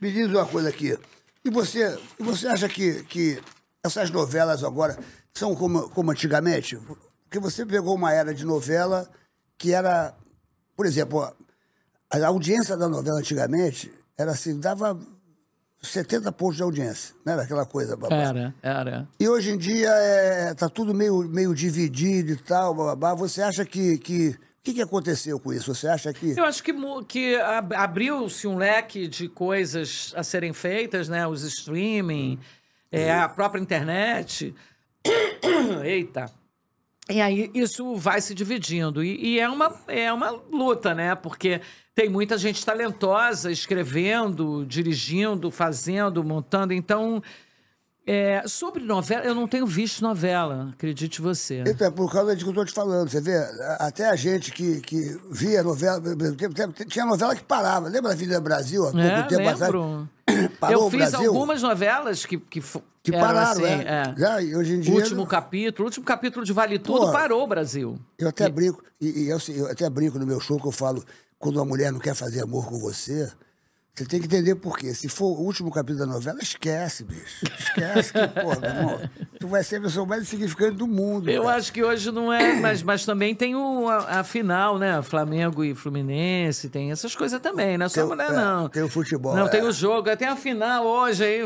Me diz uma coisa aqui. E você, você acha que, que essas novelas agora são como, como antigamente? Porque você pegou uma era de novela que era. Por exemplo, a audiência da novela antigamente era assim, dava 70 pontos de audiência, não era aquela coisa. Babá. Era, era. E hoje em dia é, tá tudo meio, meio dividido e tal, babá. Você acha que, que que, que aconteceu com isso? Você acha que. Eu acho que, que abriu-se um leque de coisas a serem feitas, né? Os streaming, é, a própria internet. Eita! E aí isso vai se dividindo. E, e, é, uma, é uma luta, né? Porque tem muita gente talentosa escrevendo, dirigindo, fazendo, montando. Então é, sobre novela, eu não tenho visto novela, acredite você. Então, é por causa disso que eu estou te falando, você vê, até a gente que, que via novela, tinha novela que parava. Lembra a Vida é Brasil? Há pouco é, tempo lembro. Parou eu fiz algumas novelas que, que, que pararam, assim, é. é. Já, hoje em dia, último capítulo, último capítulo de Vale Tudo parou o Brasil. Eu até e... brinco, e, e eu, eu até brinco no meu show que eu falo, quando uma mulher não quer fazer amor com você, você tem que entender por quê. Se for o último capítulo da novela, esquece, bicho. Esquece que, porra, meu irmão, tu vai ser a pessoa mais significante do mundo. Eu cara. acho que hoje não é, mas, mas também tem o, a, a, final, né? Flamengo e Fluminense, tem essas coisas também, não é só mulher, é, não. Tem o futebol. Não, é. tem o jogo, tem a final hoje aí.